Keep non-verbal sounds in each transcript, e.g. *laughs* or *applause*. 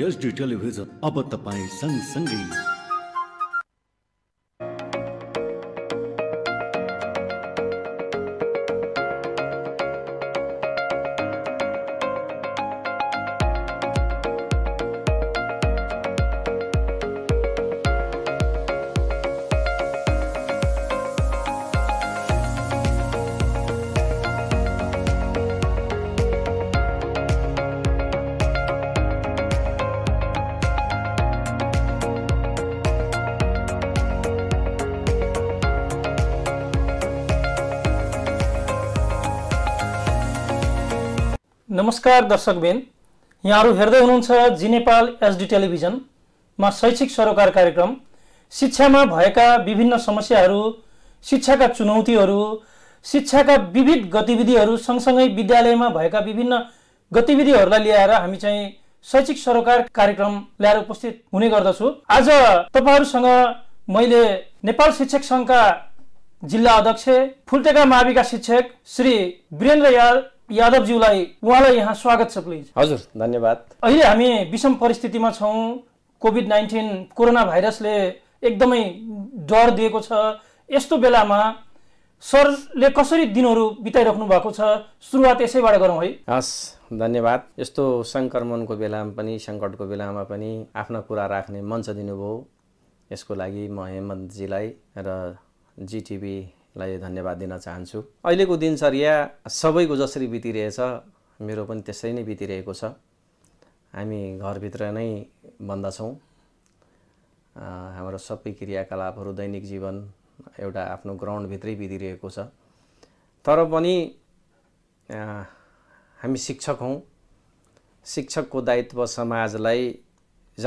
यस television अब तपाईँ सँगसँगै नमस्कार दर्शकबेन यहाँहरू हेर्दै हुनुहुन्छ जी नेपाल एसडी टेलिभिजनमा शैक्षिक सरोकार कार्यक्रम शिक्षामा भएका विभिन्न समस्याहरू शिक्षाका चुनौतीहरू शिक्षाका विविध गतिविधिहरू सँगसँगै विद्यालयमा भएका विभिन्न गतिविधिहरूलाई ल्याएर हामी चाहिँ शैक्षिक सरोकार कार्यक्रम ल्याएर उपस्थित हुने गर्दछु आज तपाईँहरूसँग मैले नेपाल शिक्षक सङ्घका जिल्ला अध्यक्ष फुलटेका माविका शिक्षक श्री वीरेन्द्र याल यादवज्यूलाई उहाँलाई यहाँ स्वागत छ प्लिज हजुर धन्यवाद अहिले हामी विषम परिस्थितिमा छौँ कोभिड नाइन्टिन कोरोना भाइरसले एकदमै डर दिएको छ यस्तो बेलामा सरले कसरी दिनहरू बिताइराख्नु भएको छ सुरुवात यसैबाट गरौँ है हस् धन्यवाद यस्तो सङ्क्रमणको बेलामा पनि सङ्कटको बेलामा पनि आफ्ना कुरा राख्ने मञ्च दिनुभयो यसको लागि म हेमन्तजीलाई र जिटिभी लाई धन्यवाद दिन चाहन्छु अहिलेको दिनचर्या सबैको जसरी बितिरहेछ मेरो पनि त्यसरी नै बितिरहेको छ हामी घरभित्र नै बन्दछौँ हाम्रो सबै क्रियाकलापहरू दैनिक जीवन एउटा आफ्नो ग्राउन्डभित्रै बितिरहेको छ तर पनि हामी शिक्षक हौँ शिक्षकको दायित्व समाजलाई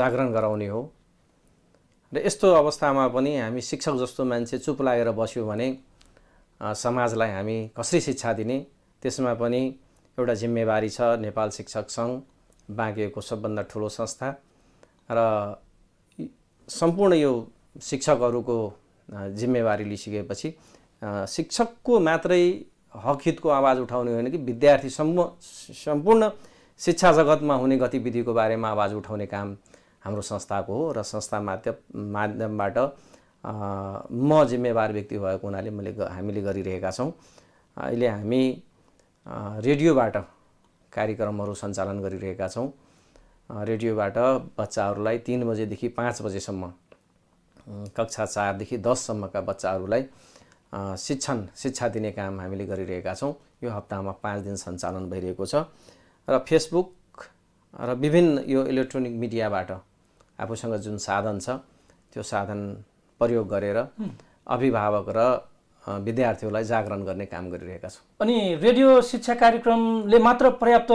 जागरण गराउने हो र यस्तो अवस्थामा पनि हामी शिक्षक जस्तो मान्छे चुप लागेर बस्यो भने समाजलाई हामी कसरी शिक्षा दिने त्यसमा पनि एउटा जिम्मेवारी छ नेपाल शिक्षक सङ्घ बाँकीको सबभन्दा ठुलो संस्था र सम्पूर्ण यो शिक्षकहरूको जिम्मेवारी लिइसकेपछि शिक्षकको मात्रै हकहितको आवाज उठाउने होइन कि विद्यार्थी सम्म सम्पूर्ण शिक्षा जगतमा हुने गतिविधिको बारेमा आवाज उठाउने काम हाम्रो संस्थाको हो र संस्था माध्यम माध्यमबाट म जिम्मेवार व्यक्ति भएको हुनाले मैले हामीले गरिरहेका छौँ अहिले हामी रेडियोबाट कार्यक्रमहरू सञ्चालन गरिरहेका छौँ रेडियोबाट बच्चाहरूलाई तिन बजेदेखि पाँच बजेसम्म कक्षा चारदेखि दससम्मका बच्चाहरूलाई शिक्षण शिक्षा दिने काम हामीले गरिरहेका छौँ यो हप्तामा पाँच दिन सञ्चालन भइरहेको छ र फेसबुक र विभिन्न यो इलेक्ट्रोनिक मिडियाबाट आफूसँग जुन साधन छ त्यो साधन प्रयोग गरेर अभिभावक र विद्यार्थीहरूलाई जागरण गर्ने काम गरिरहेका छौँ अनि रेडियो शिक्षा कार्यक्रमले मात्र पर्याप्त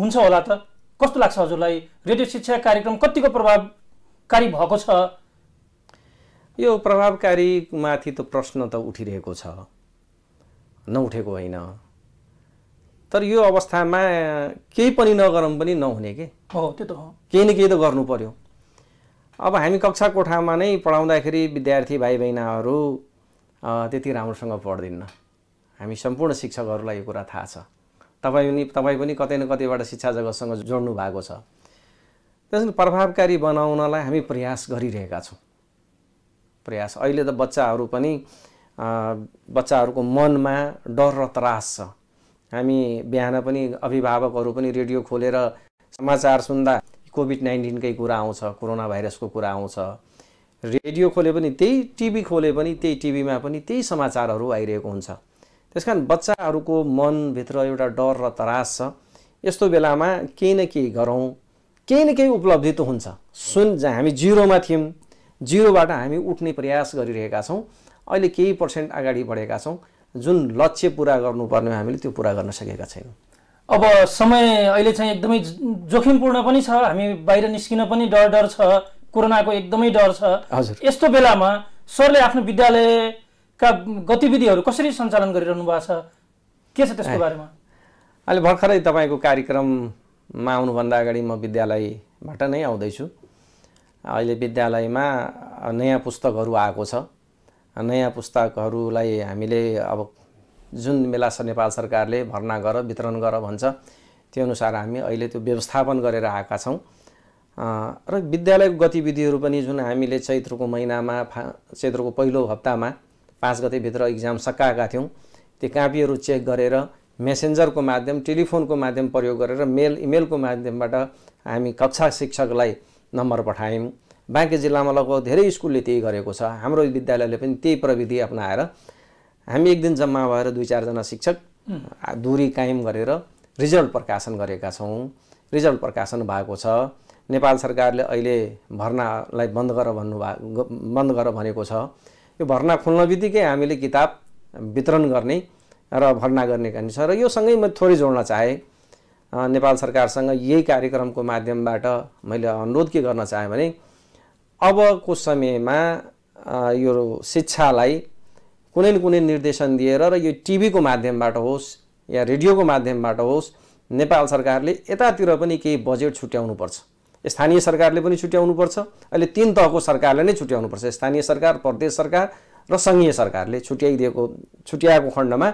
हुन्छ होला त कस्तो लाग्छ हजुरलाई रेडियो शिक्षा कार्यक्रम कतिको प्रभावकारी भएको छ यो प्रभावकारीमाथि त प्रश्न त उठिरहेको छ नउठेको होइन तर यो अवस्थामा केही पनि नगरौँ पनि नहुने के हो त्यो त हो केही न केही त गर्नु पर्यो अब हामी कक्षा कोठामा नै पढाउँदाखेरि विद्यार्थी भाइ बहिनीहरू त्यति राम्रोसँग पढ्दिनँ हामी सम्पूर्ण शिक्षकहरूलाई यो कुरा थाहा छ तपाईँ पनि तपाईँ पनि कतै न कतैबाट शिक्षा जगतसँग जोड्नु भएको छ त्यसमा प्रभावकारी बनाउनलाई हामी प्रयास गरिरहेका छौँ प्रयास अहिले त बच्चाहरू पनि बच्चाहरूको मनमा डर र त्रास छ हामी बिहान पनि अभिभावकहरू पनि रेडियो खोलेर समाचार सुन्दा कोभिड नाइन्टिनकै कुरा आउँछ कोरोना भाइरसको कुरा आउँछ रेडियो खोले पनि त्यही टिभी खोले पनि त्यही टिभीमा पनि त्यही समाचारहरू आइरहेको हुन्छ त्यस कारण बच्चाहरूको मनभित्र एउटा डर र तरास छ यस्तो बेलामा केही न केही गरौँ केही न केही उपलब्धि त हुन्छ सुन हामी जिरोमा थियौँ जिरोबाट हामी उठ्ने प्रयास गरिरहेका छौँ अहिले केही पर्सेन्ट अगाडि बढेका छौँ जुन लक्ष्य पुरा गर्नुपर्ने हामीले त्यो पुरा गर्न सकेका छैनौँ अब समय अहिले चाहिँ एकदमै जोखिमपूर्ण पनि छ हामी बाहिर निस्किन पनि डर डर छ कोरोनाको एकदमै डर छ हजुर यस्तो बेलामा सरले आफ्नो विद्यालयका गतिविधिहरू कसरी सञ्चालन गरिरहनु भएको छ के छ त्यसको बारेमा अहिले भर्खरै तपाईँको कार्यक्रममा आउनुभन्दा अगाडि म विद्यालयबाट नै आउँदैछु अहिले विद्यालयमा नयाँ पुस्तकहरू आएको छ नयाँ पुस्तकहरूलाई हामीले अब जुन मेला छ नेपाल सरकारले भर्ना गर वितरण गर भन्छ त्यो अनुसार हामी अहिले त्यो व्यवस्थापन गरेर आएका छौँ र विद्यालयको गतिविधिहरू पनि जुन हामीले चैत्रको महिनामा फा चैत्रको पहिलो हप्तामा पाँच गतेभित्र इक्जाम सकाएका थियौँ त्यो कापीहरू चेक गरेर मेसेन्जरको माध्यम टेलिफोनको माध्यम प्रयोग गरेर मेल इमेलको माध्यमबाट हामी कक्षा शिक्षकलाई नम्बर पठायौँ बाँकी जिल्लामा लगभग धेरै स्कुलले त्यही गरेको छ हाम्रो विद्यालयले पनि त्यही प्रविधि अप्नाएर हामी एक दिन जम्मा भएर दुई चारजना शिक्षक दुरी कायम गरेर रिजल्ट प्रकाशन गरेका छौँ रिजल्ट प्रकाशन भएको छ नेपाल सरकारले अहिले भर्नालाई बन्द गर भन्नु बन्द गर भनेको छ यो भर्ना खोल्न बित्तिकै हामीले किताब वितरण गर्ने र भर्ना गर्ने छ र यो सँगै म थोरै जोड्न चाहेँ नेपाल सरकारसँग यही कार्यक्रमको माध्यमबाट मैले अनुरोध के गर्न चाहेँ भने अबको समयमा यो शिक्षालाई कुनै न कुनै निर्देशन दिएर र यो टिभीको माध्यमबाट होस् या रेडियोको माध्यमबाट होस् नेपाल सरकारले यतातिर पनि केही बजेट छुट्याउनुपर्छ स्थानीय सरकारले पनि छुट्याउनुपर्छ अहिले तिन तहको सरकारले नै छुट्याउनुपर्छ स्थानीय सरकार प्रदेश सरकार र सङ्घीय सरकारले छुट्याइदिएको छुट्याएको खण्डमा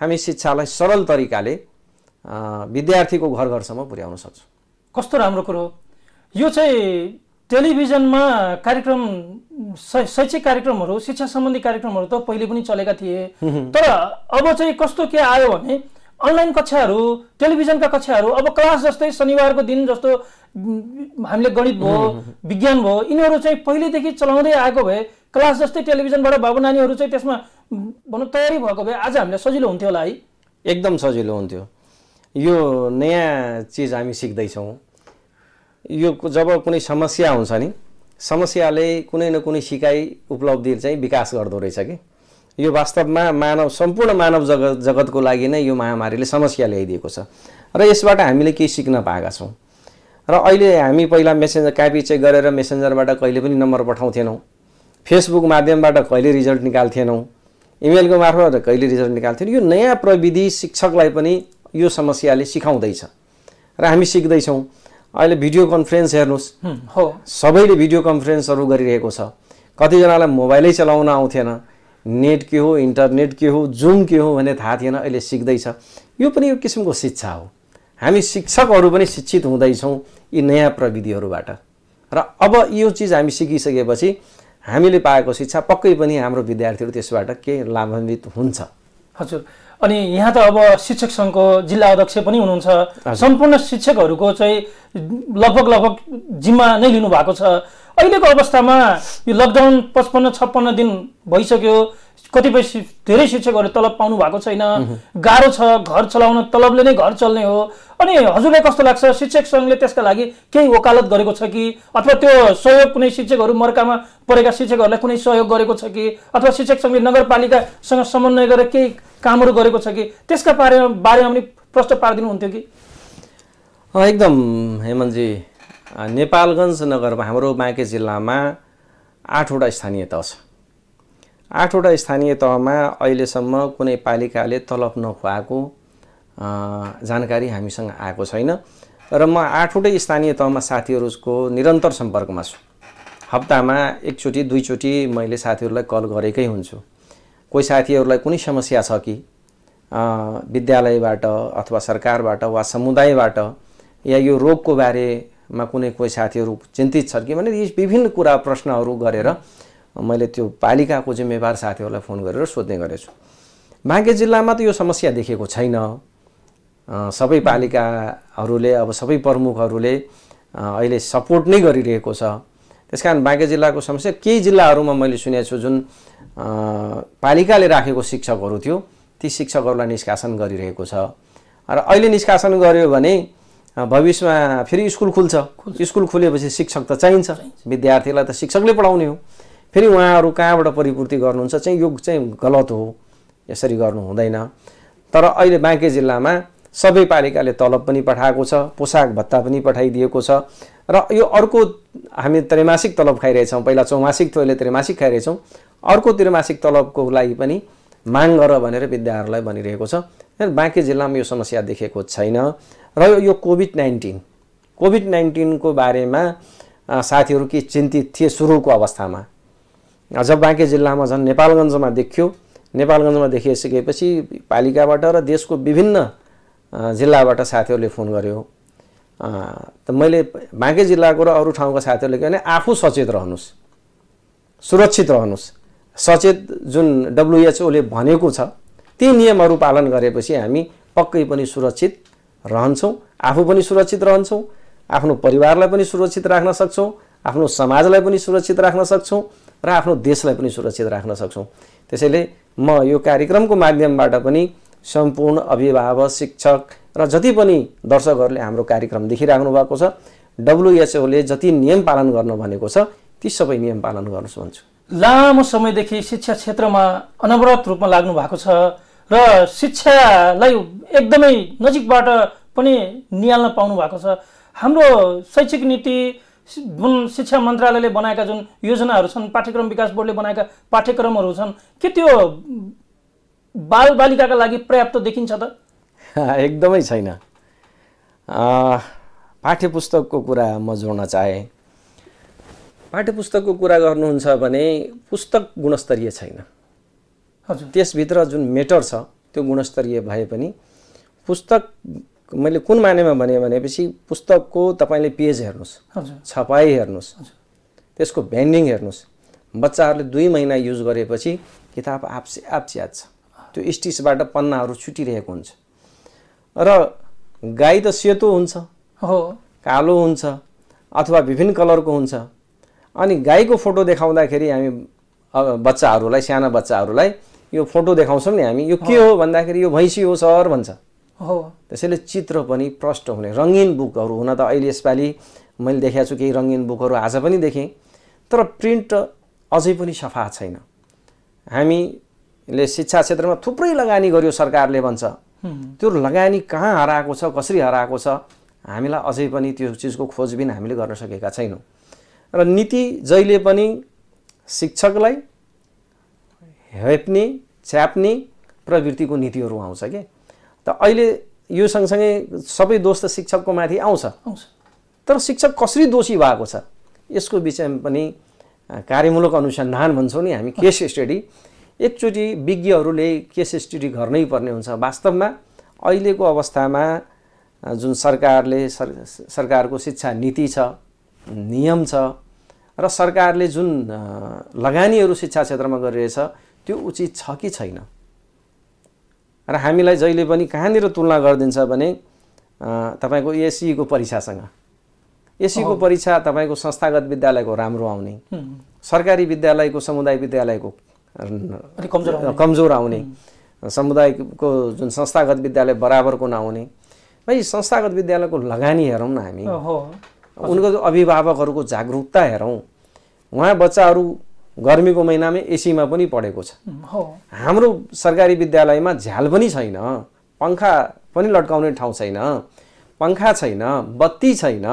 हामी शिक्षालाई सरल तरिकाले विद्यार्थीको घर घरसम्म पुर्याउन सक्छौँ कस्तो राम्रो कुरो यो चाहिँ टेलिभिजनमा कार्यक्रम शैक्षिक कार्यक्रमहरू शिक्षा सम्बन्धी कार्यक्रमहरू त पहिले पनि चलेका थिए तर अब चाहिँ कस्तो के आयो भने अनलाइन कक्षाहरू टेलिभिजनका कक्षाहरू अब क्लास जस्तै शनिबारको दिन जस्तो हामीले गणित भयो विज्ञान भयो यिनीहरू चाहिँ पहिलेदेखि चलाउँदै आएको भए क्लास जस्तै टेलिभिजनबाट बाबु नानीहरू चाहिँ त्यसमा भनौँ तयारी भएको भए आज हामीलाई सजिलो हुन्थ्यो होला है एकदम सजिलो हुन्थ्यो यो नयाँ चिज हामी सिक्दैछौँ यो जब कुनै समस्या हुन्छ नि समस्याले कुनै न कुनै सिकाइ उपलब्धि चाहिँ विकास गर्दो रहेछ कि यो वास्तवमा मानव सम्पूर्ण मानव जगत जगतको लागि नै यो महामारीले समस्या ल्याइदिएको छ र यसबाट हामीले केही सिक्न पाएका छौँ र अहिले हामी पहिला मेसेन्जर कापी चेक गरेर मेसेन्जरबाट कहिले पनि नम्बर पठाउँथेनौँ फेसबुक माध्यमबाट कहिले रिजल्ट निकाल्थेनौँ इमेलको मार्फत कहिले रिजल्ट निकाल्थेनौँ यो नयाँ प्रविधि शिक्षकलाई पनि यो समस्याले सिकाउँदैछ र हामी सिक्दैछौँ अहिले भिडियो कन्फरेन्स हेर्नुहोस् हो सबैले भिडियो कन्फरेन्सहरू गरिरहेको छ कतिजनालाई मोबाइलै चलाउन आउँथेन नेट के हो इन्टरनेट के हो जुम के हो भन्ने थाहा थिएन अहिले सिक्दैछ यो पनि एक किसिमको शिक्षा हो हामी शिक्षकहरू पनि शिक्षित हुँदैछौँ यी नयाँ प्रविधिहरूबाट र अब यो चिज हामी सिकिसकेपछि हामीले पाएको शिक्षा पक्कै पनि हाम्रो विद्यार्थीहरू त्यसबाट केही लाभान्वित हुन्छ हजुर अनि यहाँ त अब शिक्षक सङ्घको जिल्ला अध्यक्ष पनि हुनुहुन्छ सम्पूर्ण शिक्षकहरूको चाहिँ लगभग लगभग जिम्मा नै लिनु भएको छ अहिलेको अवस्थामा यो लकडाउन पचपन्न छप्पन्न दिन भइसक्यो कतिपय धेरै शिक्षकहरू तलब पाउनु भएको छैन गाह्रो छ घर चलाउन तलबले नै घर चल्ने हो अनि हजुरलाई कस्तो लाग्छ शिक्षक सङ्घले त्यसका लागि केही वकालत गरेको छ कि अथवा त्यो सहयोग कुनै शिक्षकहरू मर्कामा परेका शिक्षकहरूलाई कुनै सहयोग गरेको छ कि अथवा शिक्षक सङ्घले नगरपालिकासँग समन्वय गरेर केही कामहरू गरेको छ कि त्यसका बारेमा बारेमा पनि प्रश्न पारिदिनुहुन्थ्यो कि एकदम हेमन्तजी नेपालगञ्ज नगरमा हाम्रो बाँके जिल्लामा आठवटा स्थानीय तह छ आठवटा स्थानीय तहमा अहिलेसम्म कुनै पालिकाले तलब नखुवाएको जानकारी हामीसँग आएको छैन र म आठवटै स्थानीय तहमा साथीहरूको निरन्तर सम्पर्कमा छु हप्तामा एकचोटि दुईचोटि मैले साथीहरूलाई कल गरेकै हुन्छु कोही साथीहरूलाई कुनै समस्या छ कि विद्यालयबाट अथवा सरकारबाट वा समुदायबाट या यो रोगको बारेमा कुनै कोही साथीहरू चिन्तित छन् कि भने यी विभिन्न कुरा प्रश्नहरू गरेर मैले त्यो पालिकाको जिम्मेवार साथीहरूलाई फोन गरेर सोध्ने गरेछु बाँके जिल्लामा त यो समस्या देखेको छैन सबै पालिकाहरूले अब सबै प्रमुखहरूले अहिले सपोर्ट नै गरिरहेको छ त्यस कारण बाँके जिल्लाको समस्या केही जिल्लाहरूमा मैले सुनेको छु जुन पालिकाले राखेको शिक्षकहरू थियो ती शिक्षकहरूलाई निष्कासन गरिरहेको छ र अहिले निष्कासन गर्यो भने भविष्यमा फेरि स्कुल खुल्छ स्कुल खुलेपछि शिक्षक त चाहिन्छ विद्यार्थीलाई त शिक्षकले पढाउने हो फेरि उहाँहरू कहाँबाट परिपूर्ति गर्नुहुन्छ चाहिँ यो चाहिँ गलत हो यसरी गर्नु हुँदैन तर अहिले बाँके जिल्लामा सबै पालिकाले तलब पनि पठाएको छ पोसाक भत्ता पनि पठाइदिएको छ र यो अर्को हामी त्रैमासिक तलब खाइरहेछौँ पहिला चौमासिक थियो अहिले त्रैमासिक खाइरहेछौँ अर्को त्रिमासिक तलबको लागि पनि माग गर भनेर विद्यार्थीहरूलाई भनिरहेको छ बाँकी जिल्लामा यो समस्या देखेको छैन र यो कोभिड नाइन्टिन कोभिड नाइन्टिनको बारेमा साथीहरू के चिन्तित थिए सुरुको अवस्थामा जब बाँके जिल्लामा झन् नेपालगञ्जमा देखियो नेपालगञ्जमा देखिसकेपछि पालिकाबाट र देशको विभिन्न जिल्लाबाट साथीहरूले फोन गर्यो त मैले बाँकी जिल्लाको र अरू ठाउँको साथीहरूले के भने आफू सचेत रहनुहोस् सुरक्षित रहनुहोस् सचेत जुन डब्लुएचओले भनेको छ ती नियमहरू पालन गरेपछि हामी पक्कै पनि सुरक्षित रहन्छौँ आफू पनि सुरक्षित रहन्छौँ आफ्नो परिवारलाई पनि सुरक्षित राख्न सक्छौँ आफ्नो समाजलाई पनि सुरक्षित राख्न सक्छौँ र आफ्नो देशलाई पनि सुरक्षित राख्न सक्छौँ त्यसैले म यो कार्यक्रमको माध्यमबाट पनि सम्पूर्ण अभिभावक शिक्षक र जति पनि दर्शकहरूले हाम्रो कार्यक्रम देखिराख्नु भएको छ डब्लुएचओले जति नियम पालन गर्नु भनेको छ ती सबै नियम पालन गर्नुहोस् भन्छु लामो समयदेखि शिक्षा क्षेत्रमा अनवरत रूपमा लाग्नु भएको छ र शिक्षालाई एकदमै नजिकबाट पनि निहाल्न पाउनु भएको छ हाम्रो शैक्षिक नीति जुन शिक्षा मन्त्रालयले बनाएका जुन योजनाहरू छन् पाठ्यक्रम विकास बोर्डले बनाएका पाठ्यक्रमहरू छन् के त्यो बालबालिकाका लागि पर्याप्त देखिन्छ त *laughs* एकदमै छैन पाठ्य पुस्तकको कुरा म जोड्न चाहेँ पाठ्य पुस्तकको कुरा गर्नुहुन्छ भने पुस्तक गुणस्तरीय छैन हजुर त्यसभित्र जुन मेटर छ त्यो गुणस्तरीय भए पनि पुस्तक मैले कुन मानेमा भने भनेपछि पुस्तकको तपाईँले पेज हेर्नुहोस् छपाई हेर्नुहोस् त्यसको भेन्डिङ हेर्नुहोस् बच्चाहरूले दुई महिना युज गरेपछि किताब आप्से आप्स्यात छ त्यो स्टिचबाट पन्नाहरू छुटिरहेको हुन्छ र गाई त सेतो हुन्छ हो कालो हुन्छ अथवा विभिन्न कलरको हुन्छ अनि गाईको फोटो देखाउँदाखेरि हामी बच्चाहरूलाई साना बच्चाहरूलाई यो फोटो देखाउँछौँ नि हामी यो के हो भन्दाखेरि यो भैँसी हो सर भन्छ हो त्यसैले चित्र पनि प्रष्ट हुने रङ्गिन बुकहरू हुन त अहिले यसपालि मैले देखाएको छु केही रङ्गिन बुकहरू आज पनि देखेँ तर प्रिन्ट अझै पनि सफा छैन हामीले शिक्षा क्षेत्रमा थुप्रै लगानी गर्यो सरकारले भन्छ त्यो लगानी कहाँ हराएको छ कसरी हराएको छ हामीलाई अझै पनि त्यो चिजको खोजबिन हामीले गर्न सकेका छैनौँ र नीति जहिले पनि शिक्षकलाई हेप्ने च्याप्ने प्रवृत्तिको नीतिहरू आउँछ के त अहिले यो सँगसँगै सबै दोष त शिक्षकको माथि आउँछ आउँछ तर शिक्षक कसरी दोषी भएको छ यसको विषयमा पनि कार्यमूलक अनुसन्धान भन्छौँ नि हामी केस स्टडी एकचोटि विज्ञहरूले केस स्टडी गर्नै पर्ने हुन्छ वास्तवमा अहिलेको अवस्थामा जुन सरकारले सर सरकारको शिक्षा नीति छ नियम छ र सरकारले जुन लगानीहरू शिक्षा क्षेत्रमा गरिरहेछ त्यो उचित छ कि छैन र हामीलाई जहिले पनि कहाँनिर तुलना गरिदिन्छ भने तपाईँको एसीको परीक्षासँग एसीको परीक्षा तपाईँको संस्थागत विद्यालयको राम्रो आउने सरकारी विद्यालयको समुदाय विद्यालयको कमजोर आउने समुदायको जुन संस्थागत विद्यालय बराबरको नआउने भाइ संस्थागत विद्यालयको लगानी हेरौँ न हामी उनको अभिभावकहरूको जागरुकता हेरौँ उहाँ बच्चाहरू गर्मीको महिनामै एसीमा पनि पढेको छ हाम्रो सरकारी विद्यालयमा झ्याल पनि छैन पङ्खा पनि लट्काउने ठाउँ छैन पङ्खा छैन बत्ती छैन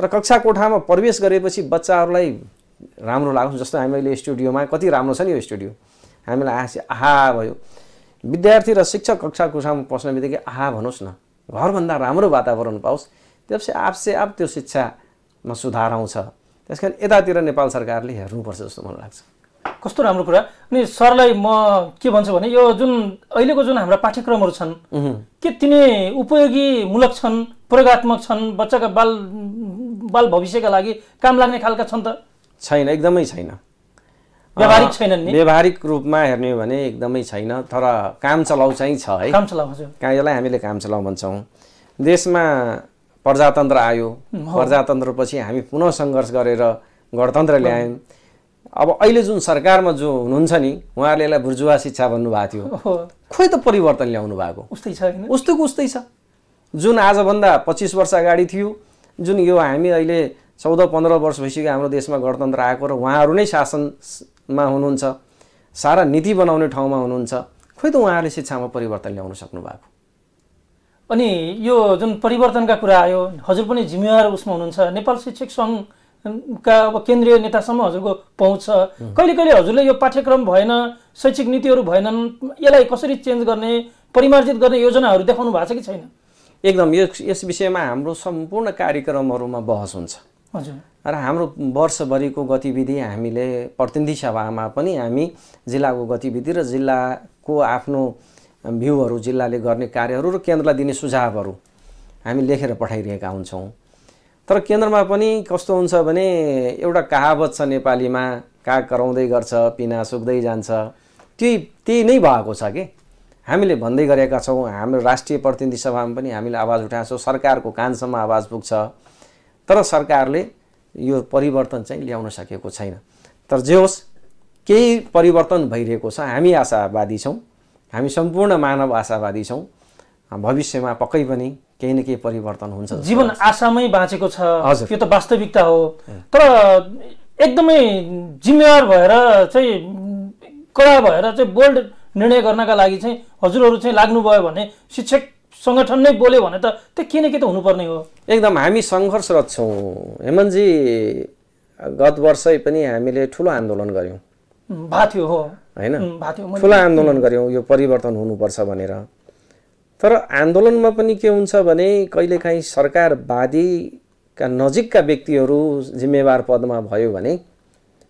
र कक्षा कोठामा प्रवेश गरेपछि बच्चाहरूलाई राम्रो लाग्छ जस्तो हामी अहिले स्टुडियोमा कति राम्रो छ नि यो स्टुडियो हामीलाई आहा आहा भयो विद्यार्थी र शिक्षक कक्षा कोठामा पस्न बित्तिकै आहा भनोस् न घरभन्दा राम्रो वातावरण पाओस् त्यसपछि आपसे आप त्यो शिक्षामा सुधार आउँछ त्यस कारण यतातिर नेपाल सरकारले हेर्नुपर्छ जस्तो मलाई लाग्छ कस्तो राम्रो कुरा अनि सरलाई म के भन्छु भने यो जुन अहिलेको जुन हाम्रा पाठ्यक्रमहरू छन् के तिनी उपयोगी मूलक छन् प्रयोगत्मक छन् बच्चाका बाल बाल भविष्यका लागि काम लाग्ने खालका छन् त छैन एकदमै छैन व्यावहारिक छैन व्यावहारिक रूपमा हेर्ने हो भने एकदमै छैन तर काम चलाउ चाहिँ छ है काम चलाउ यसलाई हामीले काम चलाउ भन्छौँ देशमा प्रजातन्त्र आयो प्रजातन्त्रपछि हामी पुनः सङ्घर्ष गरेर गणतन्त्र ल्यायौँ अब अहिले जुन सरकारमा जो हुनुहुन्छ नि उहाँहरूले यसलाई बुर्जुवा शिक्षा भन्नुभएको थियो खोइ त परिवर्तन ल्याउनु भएको उस्तै छ उस्तोको उस्तै छ जुन आजभन्दा पच्चिस वर्ष अगाडि थियो जुन यो हामी अहिले चौध पन्ध्र वर्ष भइसक्यो हाम्रो देशमा गणतन्त्र आएको र उहाँहरू नै शासनमा हुनुहुन्छ सारा नीति बनाउने ठाउँमा हुनुहुन्छ खोइ त उहाँहरूले शिक्षामा परिवर्तन ल्याउन सक्नु भएको अनि यो जुन परिवर्तनका कुरा आयो हजुर पनि जिम्मेवार उसमा हुनुहुन्छ नेपाल शिक्षक सङ्घका अब केन्द्रीय नेतासम्म हजुरको पहुँच छ कहिले कहिले हजुरले यो पाठ्यक्रम भएन शैक्षिक नीतिहरू भएनन् यसलाई कसरी चेन्ज गर्ने परिमार्जित गर्ने योजनाहरू देखाउनु भएको छ कि छैन एकदम यो यस विषयमा हाम्रो सम्पूर्ण कार्यक्रमहरूमा बहस हुन्छ हजुर र हाम्रो वर्षभरिको गतिविधि हामीले प्रतिनिधि सभामा पनि हामी जिल्लाको गतिविधि र जिल्लाको आफ्नो भ्यूहरू जिल्लाले गर्ने कार्यहरू र केन्द्रलाई दिने सुझावहरू हामी लेखेर पठाइरहेका हुन्छौँ तर केन्द्रमा पनि कस्तो हुन्छ भने एउटा कहावत छ नेपालीमा का कराउँदै गर्छ पिना सुक्दै जान्छ त्यही त्यही नै भएको छ कि हामीले भन्दै गरेका छौँ हाम्रो राष्ट्रिय प्रतिनिधि सभामा पनि हामीले आवाज उठाएको छौँ सरकारको कानसम्म आवाज पुग्छ तर सरकारले यो परिवर्तन चाहिँ ल्याउन सकेको छैन तर जे होस् केही परिवर्तन भइरहेको छ हामी आशावादी छौँ हामी सम्पूर्ण मानव आशावादी छौँ भविष्यमा पक्कै पनि केही न केही परिवर्तन हुन्छ जीवन आशामै बाँचेको छ हजुर यो त वास्तविकता हो तर एकदमै जिम्मेवार भएर चाहिँ कडा भएर चाहिँ बोल्ड निर्णय गर्नका लागि चाहिँ हजुरहरू चाहिँ लाग्नुभयो भने शिक्षक सङ्गठन नै बोल्यो भने त त्यो के न के त हुनुपर्ने हो एकदम हामी सङ्घर्षरत छौँ हेमन्तजी गत वर्षै पनि हामीले ठुलो आन्दोलन गऱ्यौँ थियो हो होइन ठुला आन्दोलन गऱ्यौँ यो परिवर्तन हुनुपर्छ भनेर तर आन्दोलनमा पनि के हुन्छ भने कहिलेकाहीँ सरकारवादीका नजिकका व्यक्तिहरू जिम्मेवार पदमा भयो भने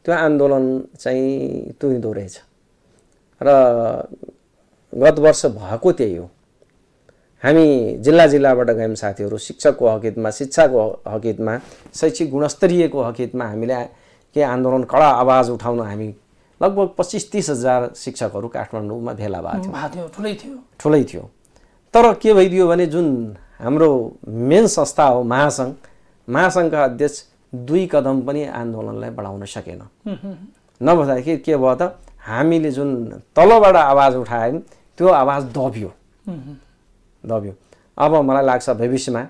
त्यो आन्दोलन चाहिँ तुइँदो रहेछ र गत वर्ष भएको त्यही हो हामी जिल्ला जिल्लाबाट गयौँ साथीहरू शिक्षकको हकितमा शिक्षाको हकितमा शैक्षिक गुणस्तरीयको हकितमा हामीले के आन्दोलन कडा आवाज उठाउन हामी लगभग पच्चिस तिस हजार शिक्षकहरू काठमाडौँमा भेला भएको थियो ठुलै थियो ठुलै थियो तर के भइदियो भने जुन हाम्रो मेन संस्था हो महासङ्घ महासङ्घका अध्यक्ष दुई कदम पनि आन्दोलनलाई बढाउन सकेन नभन्दाखेरि के भयो त हामीले जुन तलबाट आवाज उठायौँ त्यो आवाज दब्यो दब्यो अब मलाई लाग्छ भविष्यमा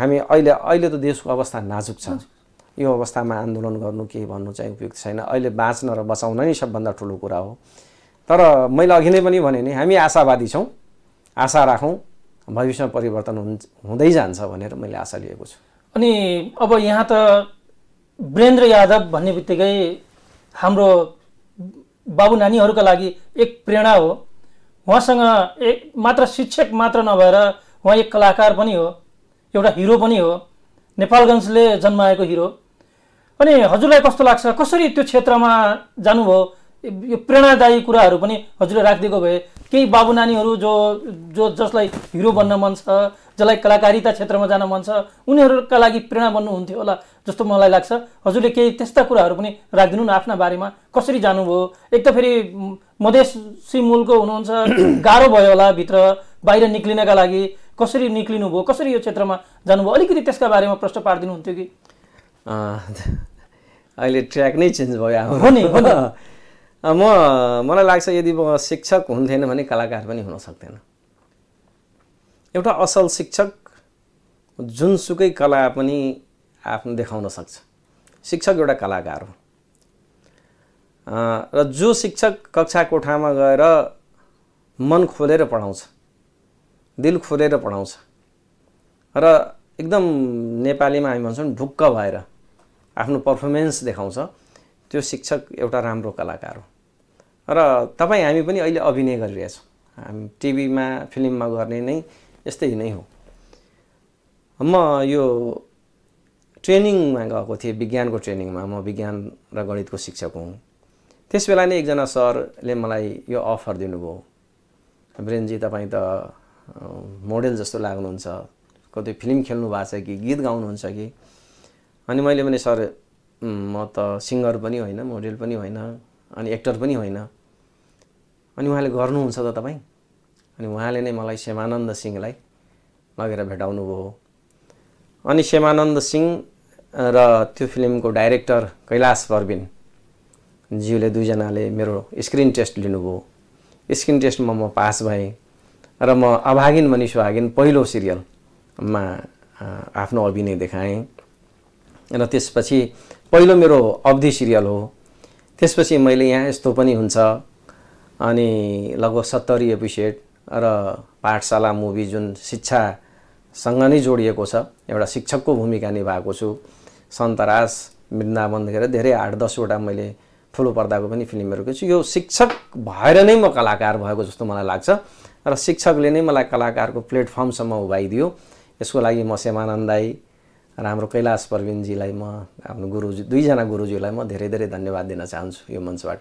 हामी अहिले अहिले त देशको अवस्था नाजुक छ यो अवस्थामा आन्दोलन गर्नु के भन्नु चाहिँ उपयुक्त छैन अहिले बाँच्न र बचाउन नै सबभन्दा ठुलो कुरा हो तर मैले अघि नै पनि भने नि हामी आशावादी छौँ आशा राखौँ भविष्यमा परिवर्तन हुन्छ हुँदै जान्छ भनेर मैले आशा लिएको छु अनि अब यहाँ त वीरेन्द्र यादव भन्ने बित्तिकै हाम्रो बाबु नानीहरूका लागि एक प्रेरणा हो उहाँसँग एक मात्र शिक्षक मात्र नभएर उहाँ एक कलाकार पनि हो एउटा हिरो पनि हो नेपालगञ्जले जन्माएको हिरो अनि हजुरलाई कस्तो लाग्छ कसरी त्यो क्षेत्रमा जानुभयो यो प्रेरणादायी कुराहरू पनि हजुरले राखिदिएको भए केही बाबु नानीहरू जो जो जसलाई हिरो बन्न मन छ जसलाई कलाकारिता क्षेत्रमा जान मन छ उनीहरूका लागि प्रेरणा बन्नुहुन्थ्यो होला जस्तो मलाई लाग्छ हजुरले केही त्यस्ता कुराहरू पनि राखिदिनु न आफ्ना बारेमा कसरी जानुभयो एक त फेरि मधेसी मूलको हुनुहुन्छ *coughs* गाह्रो भयो होला भित्र बाहिर निक्लिनका लागि कसरी भयो कसरी यो क्षेत्रमा जानुभयो अलिकति त्यसका बारेमा प्रश्न पारिदिनुहुन्थ्यो कि अहिले ट्र्याक नै चेन्ज भयो अब नि म मलाई लाग्छ यदि म शिक्षक हुन्थेन भने कलाकार पनि हुन सक्थेन एउटा असल शिक्षक जुनसुकै कला पनि आफ्नो देखाउन सक्छ शिक्षक एउटा कलाकार हो र जो शिक्षक कक्षा कोठामा गएर मन खोलेर पढाउँछ दिल खोलेर पढाउँछ र एकदम नेपालीमा हामी भन्छौँ ढुक्क भएर आफ्नो पर्फर्मेन्स देखाउँछ त्यो शिक्षक एउटा राम्रो कलाकार हो र तपाईँ हामी पनि अहिले अभिनय गरिरहेछौँ हामी टिभीमा फिल्ममा गर्ने नै यस्तै नै हो म यो ट्रेनिङमा गएको थिएँ विज्ञानको ट्रेनिङमा म विज्ञान र गणितको शिक्षक हुँ त्यस बेला नै एकजना सरले मलाई यो अफर दिनुभयो ब्रेनजी तपाईँ त मोडेल जस्तो लाग्नुहुन्छ कतै फिल्म खेल्नु भएको छ कि गीत गाउनुहुन्छ कि अनि मैले भने सर म त सिङ्गर पनि होइन मोडेल पनि होइन अनि एक्टर पनि होइन अनि उहाँले गर्नुहुन्छ त तपाईँ अनि उहाँले नै मलाई श्यामानन्द सिंहलाई लगेर भेटाउनु भयो अनि श्यामानन्द सिंह र त्यो फिल्मको डाइरेक्टर कैलाश परविन ज्यूले दुईजनाले मेरो स्क्रिन टेस्ट लिनुभयो स्क्रिन टेस्टमा म पास भएँ र म अभागिन मनिष भागिन पहिलो सिरियलमा आफ्नो अभिनय देखाएँ र त्यसपछि पहिलो मेरो अवधि सिरियल हो त्यसपछि मैले यहाँ यस्तो पनि हुन्छ अनि लगभग सत्तरी एपिसोड र पाठशाला मुभी जुन शिक्षासँग नै जोडिएको छ एउटा शिक्षकको भूमिका निभाएको छु सन्तरास वृन्दावन देखेर धेरै आठ दसवटा मैले ठुलो पर्दाको पनि फिल्महरूको छु यो शिक्षक भएर नै म कलाकार भएको जस्तो मलाई लाग्छ र शिक्षकले नै मलाई कलाकारको प्लेटफर्मसम्म उभाइदियो यसको लागि म श्यामानन्दाई दाई र हाम्रो कैलाश प्रवीणजीलाई म आफ्नो गुरुजी दुईजना गुरुजीलाई म धेरै धेरै धन्यवाद दिन चाहन्छु यो मञ्चबाट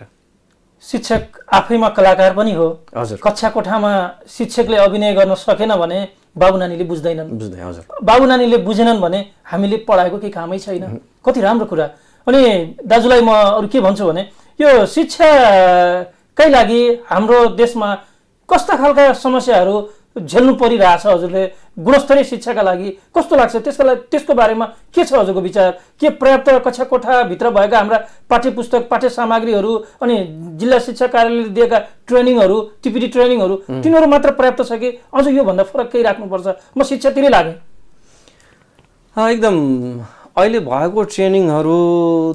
शिक्षक आफैमा कलाकार पनि हो हजुर कक्षा कोठामा शिक्षकले अभिनय गर्न सकेन भने बाबु नानीले बुझ्दैनन् बुझ्दैन हजुर बाबु नानीले बुझेनन् भने हामीले पढाएको केही कामै छैन कति राम्रो कुरा अनि दाजुलाई म अरू के भन्छु भने यो शिक्षाकै लागि हाम्रो देशमा कस्ता खालका समस्याहरू झेल्नु परिरहेछ हजुरले गुणस्तरीय शिक्षाका लागि कस्तो लाग्छ त्यसका लागि त्यसको बारेमा के छ हजुरको विचार के पर्याप्त कक्षा कोठाभित्र भएका हाम्रा पाठ्य पुस्तक पाठ्य सामग्रीहरू अनि जिल्ला शिक्षा कार्यालयले दिएका ट्रेनिङहरू टिपिडी ट्रेनिङहरू तिनीहरू मात्र पर्याप्त छ कि अझ योभन्दा फरक केही राख्नुपर्छ म शिक्षातिरै लागेँ एकदम अहिले भएको ट्रेनिङहरू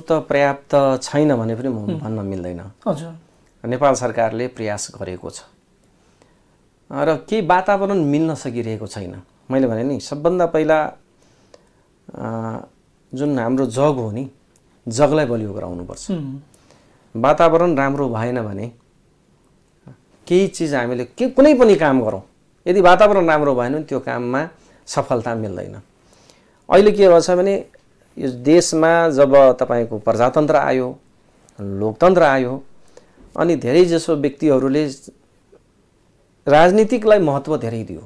त पर्याप्त छैन भने पनि भन्न मिल्दैन हजुर नेपाल सरकारले प्रयास गरेको छ र केही वातावरण मिल्न सकिरहेको छैन मैले भने नि सबभन्दा पहिला जुन हाम्रो जग हो नि जगलाई बलियो गराउनुपर्छ वातावरण राम्रो भएन भने केही चिज हामीले के कुनै पनि काम गरौँ यदि वातावरण राम्रो भएन भने त्यो काममा सफलता मिल्दैन अहिले के भन्छ भने यो देशमा जब तपाईँको प्रजातन्त्र आयो लोकतन्त्र आयो अनि धेरैजसो व्यक्तिहरूले राजनीतिकलाई महत्त्व धेरै दियो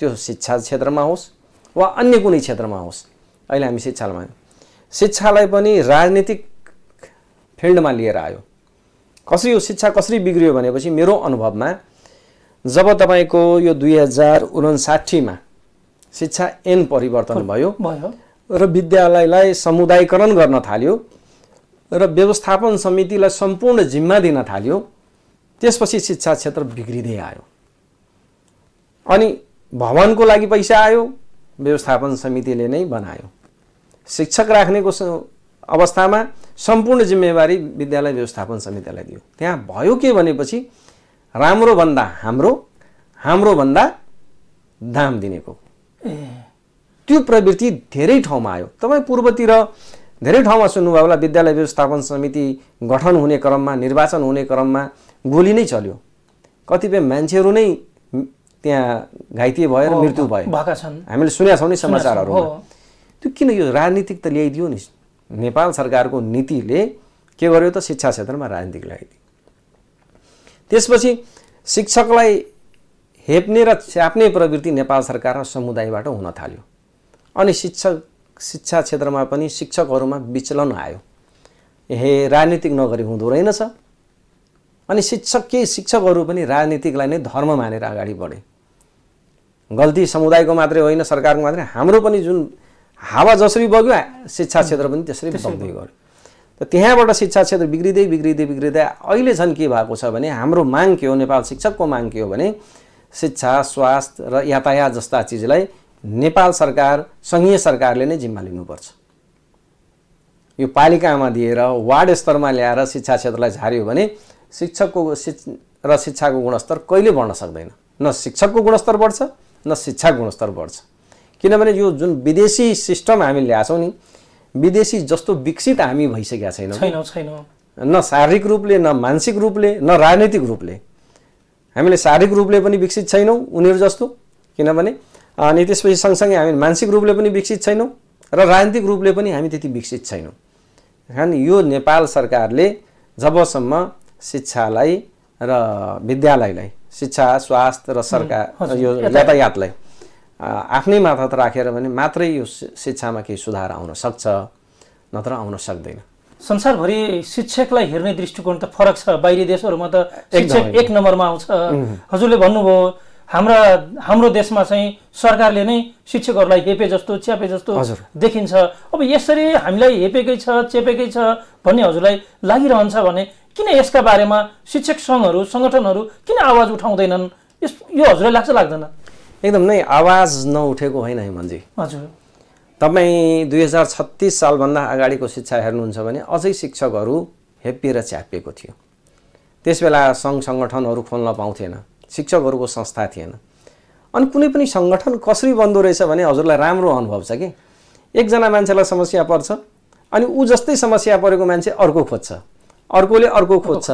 त्यो शिक्षा क्षेत्रमा होस् वा अन्य कुनै क्षेत्रमा होस् अहिले हामी शिक्षामा शिक्षालाई पनि राजनीतिक फिल्डमा लिएर आयो कसरी यो शिक्षा कसरी बिग्रियो भनेपछि मेरो अनुभवमा जब तपाईँको यो दुई हजार उनासाठीमा शिक्षा एन परिवर्तन भयो भयो र विद्यालयलाई समुदायकरण गर्न थाल्यो र व्यवस्थापन समितिलाई सम्पूर्ण जिम्मा दिन थाल्यो त्यसपछि शिक्षा क्षेत्र बिग्रिँदै आयो अनि भवनको लागि पैसा आयो व्यवस्थापन समितिले नै बनायो शिक्षक राख्नेको अवस्थामा सम्पूर्ण जिम्मेवारी विद्यालय व्यवस्थापन समितिलाई दियो त्यहाँ भयो के भनेपछि राम्रोभन्दा हाम्रो हाम्रोभन्दा दाम दिनेको त्यो प्रवृत्ति धेरै ठाउँमा आयो तपाईँ पूर्वतिर धेरै ठाउँमा सुन्नुभयो होला विद्यालय व्यवस्थापन समिति गठन हुने क्रममा निर्वाचन हुने क्रममा गोली नै चल्यो कतिपय मान्छेहरू नै त्यहाँ घाइते भएर मृत्यु भयो भएका छन् हामीले सुनेका छौँ नि समाचारहरू त्यो किन यो राजनीतिक त ल्याइदियो नि नेपाल सरकारको नीतिले के गर्यो त शिक्षा क्षेत्रमा राजनीतिक ल्याइदियो त्यसपछि शिक्षकलाई हेप्ने र च्याप्ने प्रवृत्ति नेपाल सरकार र समुदायबाट हुन थाल्यो अनि शिक्षक शिक्षा क्षेत्रमा पनि शिक्षकहरूमा विचलन आयो ए राजनीतिक नगरी हुँदो रहेनछ अनि शिक्षक केही शिक्षकहरू पनि राजनीतिकलाई नै धर्म मानेर अगाडि बढे गल्ती समुदायको मात्रै होइन सरकारको मात्रै हाम्रो पनि जुन हावा जसरी बग्यो शिक्षा क्षेत्र पनि त्यसरी बग्दै गयो त त्यहाँबाट शिक्षा क्षेत्र बिग्रिँदै बिग्रिँदै बिग्रिँदै अहिले झन् के भएको छ भने हाम्रो माग के हो नेपाल शिक्षकको माग के हो भने शिक्षा स्वास्थ्य र यातायात जस्ता चिजलाई नेपाल सरकार सङ्घीय सरकारले नै जिम्मा लिनुपर्छ यो पालिकामा दिएर वार्ड स्तरमा ल्याएर शिक्षा क्षेत्रलाई झार्यो भने शिक्षकको र शिक्षाको गुणस्तर कहिले बढ्न सक्दैन न शिक्षकको गुणस्तर बढ्छ न शिक्षाको गुणस्तर बढ्छ किनभने यो जुन विदेशी सिस्टम हामी ल्याएछौँ नि विदेशी जस्तो विकसित हामी भइसकेका छैनौँ छैनौँ न शारीरिक रूपले न मानसिक रूपले न राजनैतिक रूपले हामीले शारीरिक रूपले पनि विकसित छैनौँ उनीहरू जस्तो किनभने अनि त्यसपछि सँगसँगै हामी मानसिक रूपले पनि विकसित छैनौँ र राजनीतिक रूपले पनि हामी त्यति विकसित छैनौँ कारण यो नेपाल सरकारले जबसम्म शिक्षालाई र विद्यालयलाई शिक्षा स्वास्थ्य र सरकार यो यातायातलाई आफ्नै मार्फत राखेर भने मात्रै यो शिक्षामा केही सुधार आउन सक्छ नत्र आउन सक्दैन संसारभरि शिक्षकलाई हेर्ने दृष्टिकोण त फरक छ बाहिरी देशहरूमा त शिक्षक एक नम्बरमा आउँछ हजुरले भन्नुभयो हाम्रा हाम्रो देशमा चाहिँ सरकारले नै शिक्षकहरूलाई हेपे जस्तो च्यापे जस्तो देखिन्छ अब यसरी हामीलाई हेपेकै छ चेपेकै छ भन्ने हजुरलाई लागिरहन्छ भने किन यसका बारेमा शिक्षक सङ्घहरू सङ्गठनहरू किन आवाज उठाउँदैनन् यस यो हजुरलाई लाग्छ लाग्दैन एकदम नै आवाज नउठेको होइन हेमनजी हजुर तपाईँ दुई हजार छत्तिस सालभन्दा अगाडिको शिक्षा हेर्नुहुन्छ भने अझै शिक्षकहरू हेप्पिएर च्यापिएको थियो त्यसबेला सङ्घ सङ्गठनहरू खोल्न पाउँथेन शिक्षकहरूको संस्था थिएन अनि कुनै पनि सङ्गठन कसरी बन्दो रहेछ भने हजुरलाई राम्रो अनुभव छ कि एकजना मान्छेलाई समस्या पर्छ अनि ऊ जस्तै समस्या परेको मान्छे अर्को खोज्छ अर्कोले अर्को खोज्छ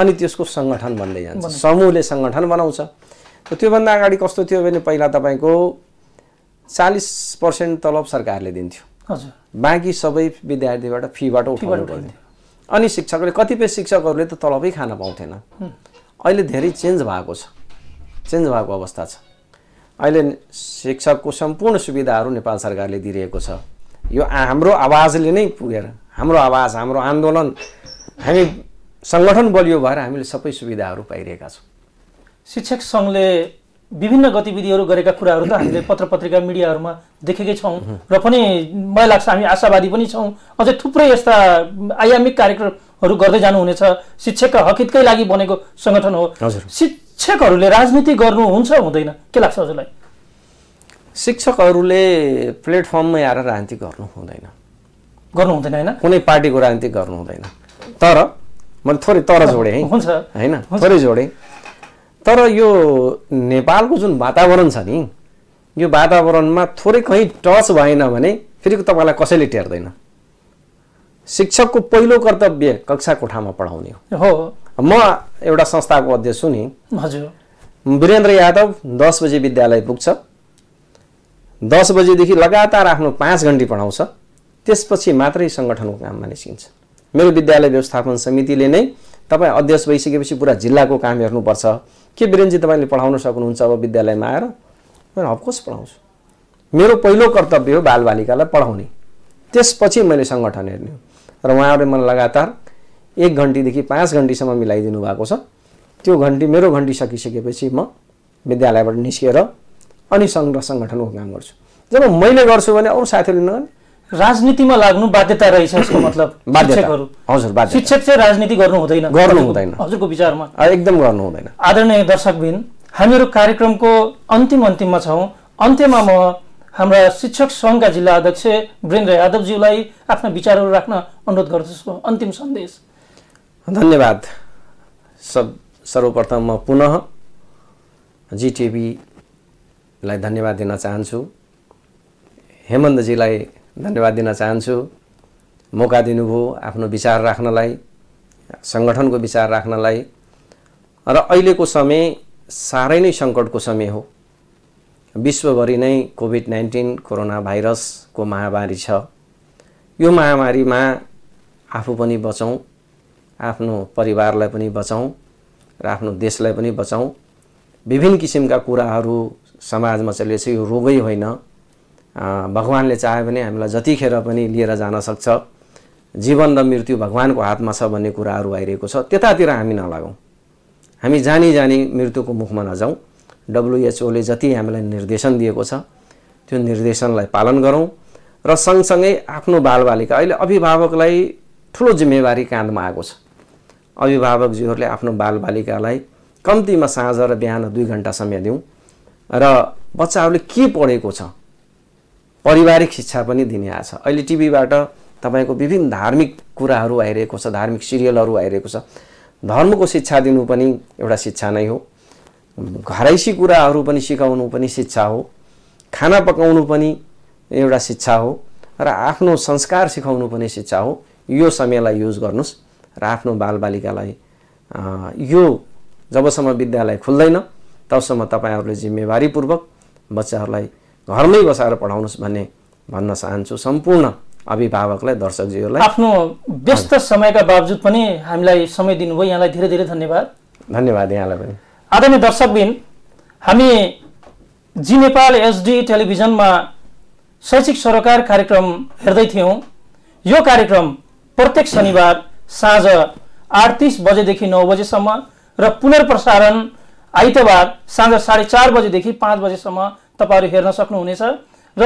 अनि त्यसको सङ्गठन भन्दै जान्छ समूहले सङ्गठन बनाउँछ त्योभन्दा अगाडि कस्तो थियो भने पहिला तपाईँको चालिस पर्सेन्ट तलब सरकारले दिन्थ्यो बाँकी सबै विद्यार्थीबाट फीबाट उठाउनु पर्थ्यो अनि शिक्षकले कतिपय शिक्षकहरूले त तलबै खान पाउँथेन अहिले धेरै चेन्ज भएको छ चेन्ज भएको अवस्था छ अहिले शिक्षकको सम्पूर्ण सुविधाहरू नेपाल सरकारले दिइरहेको छ यो हाम्रो आवाजले नै पुगेर हाम्रो आवाज हाम्रो आन्दोलन हामी सङ्गठन बलियो भएर हामीले सबै सुविधाहरू पाइरहेका छौँ शिक्षक सङ्घले विभिन्न गतिविधिहरू गरेका कुराहरू त हामीले पत्र पत्रिका मिडियाहरूमा देखेकै छौँ र पनि मलाई लाग्छ हामी आशावादी पनि छौँ अझै थुप्रै यस्ता आयामिक कार्यक्रमहरू गर्दै जानुहुनेछ शिक्षकका हकितकै लागि बनेको सङ्गठन हो शिक्षकहरूले राजनीति गर्नुहुन्छ हुँदैन के लाग्छ हजुरलाई शिक्षकहरूले प्लेटफर्ममै आएर राजनीति गर्नु हुँदैन गर्नु हुँदैन होइन कुनै पार्टीको राजनीति गर्नु हुँदैन तर मैले थोरै तर जोडेँ है हुन्छ होइन थोरै जोडेँ तर यो नेपालको जुन वातावरण छ नि यो वातावरणमा थोरै कहीँ टच भएन भने फेरि तपाईँलाई कसैले टेर्दैन शिक्षकको पहिलो कर्तव्य कक्षा कोठामा पढाउने हो म एउटा संस्थाको अध्यक्ष छु नि हजुर वीरेन्द्र यादव दस बजे विद्यालय पुग्छ दस बजेदेखि लगातार आफ्नो पाँच घन्टी पढाउँछ त्यसपछि मात्रै सङ्गठनको काममा निस्किन्छ मेरो विद्यालय व्यवस्थापन समितिले नै तपाईँ अध्यक्ष भइसकेपछि पुरा जिल्लाको काम हेर्नुपर्छ के बिरेनजी तपाईँले पढाउन सक्नुहुन्छ अब विद्यालयमा आएर मैले अफकोर्स पढाउँछु मेरो पहिलो कर्तव्य हो बालबालिकालाई पढाउने त्यसपछि मैले सङ्गठन हेर्ने हो र उहाँहरूले मलाई लगातार एक घन्टीदेखि पाँच घन्टीसम्म मिलाइदिनु भएको छ त्यो घन्टी मेरो घन्टी सकिसकेपछि म विद्यालयबाट निस्केर अनि सङ्घ सङ्गठनको काम गर्छु जब मैले गर्छु भने अरू साथीहरूले नगर्ने राजनीतिमा लाग्नु बाध्यता रहेछ यसको *clears throat* मतलब हजुर शिक्षक चाहिँ राजनीति गर्नु हुँदैन गर्नु हुँदैन हजुरको विचारमा एकदम गर्नु हुँदैन आदरणीय दर्शकबिन हामीहरू कार्यक्रमको अन्तिम अन्तिममा छौँ अन्त्यमा म हाम्रा शिक्षक सङ्घका जिल्ला अध्यक्ष वीरेन्द्र यादवज्यूलाई आफ्ना विचारहरू राख्न अनुरोध गर्दछु अन्तिम सन्देश धन्यवाद सब सर्वप्रथम म पुनः जिटिभीलाई धन्यवाद दिन चाहन्छु हेमन्तजीलाई धन्यवाद दिन चाहन्छु मौका दिनुभयो आफ्नो विचार राख्नलाई सङ्गठनको विचार राख्नलाई र अहिलेको समय साह्रै नै सङ्कटको समय हो विश्वभरि नै कोभिड नाइन्टिन कोरोना भाइरसको महामारी छ यो महामारीमा आफू पनि बचौँ आफ्नो परिवारलाई पनि बचाउँ र आफ्नो देशलाई पनि बचाउँ विभिन्न किसिमका कुराहरू समाजमा चलेछ यो रोगै होइन भगवान्ले चाह्यो भने हामीलाई जतिखेर पनि लिएर जान सक्छ जीवन र मृत्यु भगवान्को हातमा छ भन्ने कुराहरू आइरहेको छ त्यतातिर हामी नलागौँ हामी जानी जानी मृत्युको मुखमा नजाउँ डब्लुएचओले जति हामीलाई निर्देशन दिएको छ त्यो निर्देशनलाई पालन गरौँ र सँगसँगै आफ्नो बालबालिका अहिले अभिभावकलाई ठुलो जिम्मेवारी काँधमा आएको छ अभिभावकजीहरूले आफ्नो बालबालिकालाई कम्तीमा साँझ र बिहान दुई घन्टा समय दिउँ र बच्चाहरूले के पढेको छ पारिवारिक शिक्षा पनि दिने आछ अहिले टिभीबाट तपाईँको विभिन्न धार्मिक कुराहरू आइरहेको छ धार्मिक सिरियलहरू आइरहेको छ धर्मको शिक्षा दिनु पनि एउटा शिक्षा नै हो घरैसी कुराहरू पनि सिकाउनु पनि शिक्षा हो खाना पकाउनु पनि एउटा शिक्षा हो र आफ्नो संस्कार सिकाउनु पनि शिक्षा हो यो समयलाई युज गर्नुहोस् र आफ्नो बालबालिकालाई यो जबसम्म विद्यालय खुल्दैन तबसम्म तपाईँहरूले जिम्मेवारीपूर्वक बच्चाहरूलाई घरमै बसाएर पढाउनुहोस् भन्ने भन्न चाहन्छु सम्पूर्ण अभिभावकलाई दर्शकजीहरूलाई आफ्नो व्यस्त समयका बावजुद पनि हामीलाई समय दिनुभयो यहाँलाई धेरै धेरै धन्यवाद धन्यवाद यहाँलाई पनि आदरणीय दर्शकबिन हामी जी नेपाल एसडी टेलिभिजनमा शैक्षिक सरकार कार्यक्रम हेर्दै थियौँ यो कार्यक्रम प्रत्येक शनिबार साँझ आठ तिस बजेदेखि नौ बजेसम्म र पुनर्प्रसारण आइतबार साँझ साढे चार बजेदेखि पाँच बजेसम्म तपाईँहरू हेर्न सक्नुहुनेछ र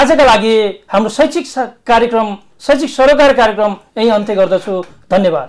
आजका लागि हाम्रो शैक्षिक कार्यक्रम शैक्षिक सरोकार कार्यक्रम यही अन्त्य गर्दछु धन्यवाद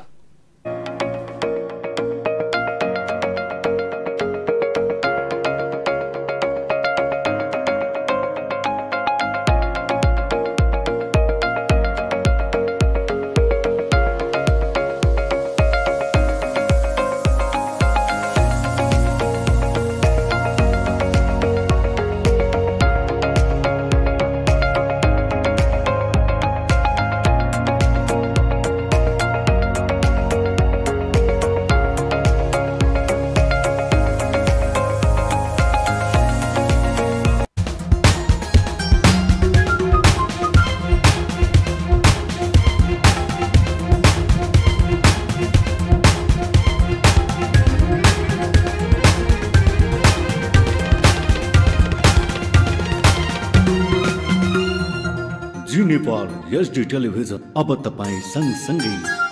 यस डिटेल भिजन अब तपाईँ सँगसँगै